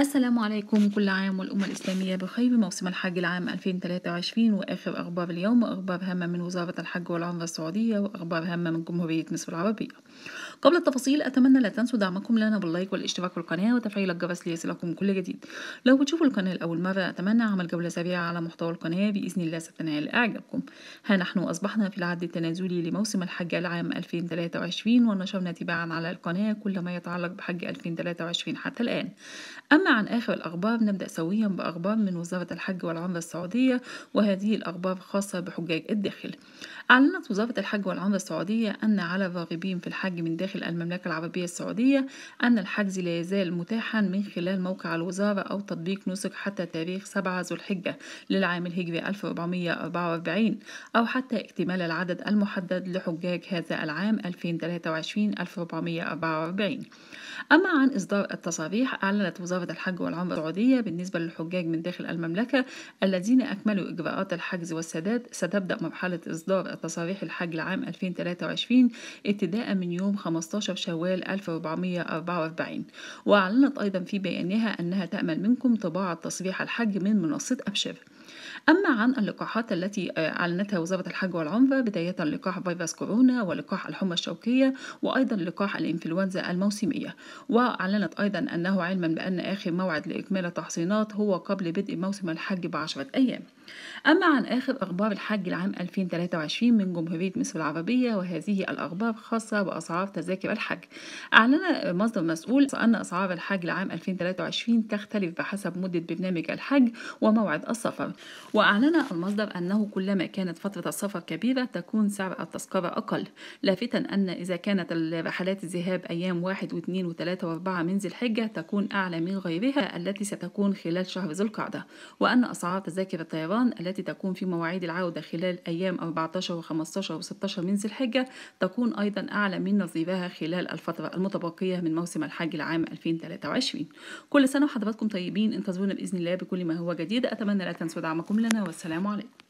السلام عليكم كل عام والأمة الإسلامية بخير موسم الحج العام 2023 وآخر أخبار اليوم وأخبار هامة من وزارة الحج والعمرة السعودية وأخبار هامة من جمهورية مصر العربية قبل التفاصيل أتمنى لا تنسوا دعمكم لنا باللايك والاشتراك في القناة وتفعيل الجرس ليصلكم كل جديد لو بتشوفوا القناة لأول مرة أتمنى عمل جولة سريعة على محتوى القناة بإذن الله ستنال إعجابكم ها نحن أصبحنا في العد التنازلي لموسم الحج العام 2023 ونشرنا تباعا على القناة كل ما يتعلق بحج 2023 حتى الآن أما عن آخر الأخبار نبدأ سويا بأخبار من وزارة الحج والعمرة السعودية وهذه الأخبار خاصة بحجاج الداخل أعلنت وزارة الحج والعمرة السعودية أن على الراغبين في الحج من داخل المملكة العربية السعودية أن الحجز لا يزال متاحا من خلال موقع الوزارة أو تطبيق نسك حتى تاريخ 7 ذو الحجة للعام الهجري 1444 أو حتى اكتمال العدد المحدد لحجاج هذا العام 2023 1444 أما عن إصدار التصاريح أعلنت وزارة الحج والعمرة السعودية بالنسبة للحجاج من داخل المملكة الذين أكملوا إجراءات الحجز والسداد ستبدأ مرحلة إصدار تصاريح الحج لعام 2023 ابتداء من يوم 15 شوال 1444 وأعلنت أيضا في بيانها أنها تأمل منكم طباعة تصريح الحج من منصة أبشر أما عن اللقاحات التي آه، أعلنتها وزارة الحج والعمرة بداية لقاح فيروس كورونا ولقاح الحمى الشوكية وأيضا لقاح الإنفلونزا الموسمية وأعلنت أيضا أنه علما بأن آخر موعد لإكمال التحصينات هو قبل بدء موسم الحج بعشرة أيام أما عن آخر أخبار الحج لعام 2023 من جمهورية مصر العربية وهذه الأخبار خاصة بأسعار تذاكر الحج أعلن مصدر مسؤول أن أسعار الحج لعام 2023 تختلف بحسب مدة برنامج الحج وموعد السفر وأعلن المصدر أنه كلما كانت فترة السفر كبيرة تكون سعر التذكرة أقل لافتا أن إذا كانت رحلات الذهاب أيام واحد واثنين وثلاثة وأربعة من ذي الحجة تكون أعلى من غيرها التي ستكون خلال شهر ذو القعدة وأن أسعار تذاكر الطيران التي تكون في مواعيد العودة خلال أيام 14 و15 و16 من ذي الحجة تكون أيضا أعلى من نظيرها خلال الفترة المتبقية من موسم الحج العام 2023 كل سنة وحضراتكم طيبين انتظرونا بإذن الله بكل ما هو جديد أتمنى لا تنسوا دعمكم لنا والسلام عليكم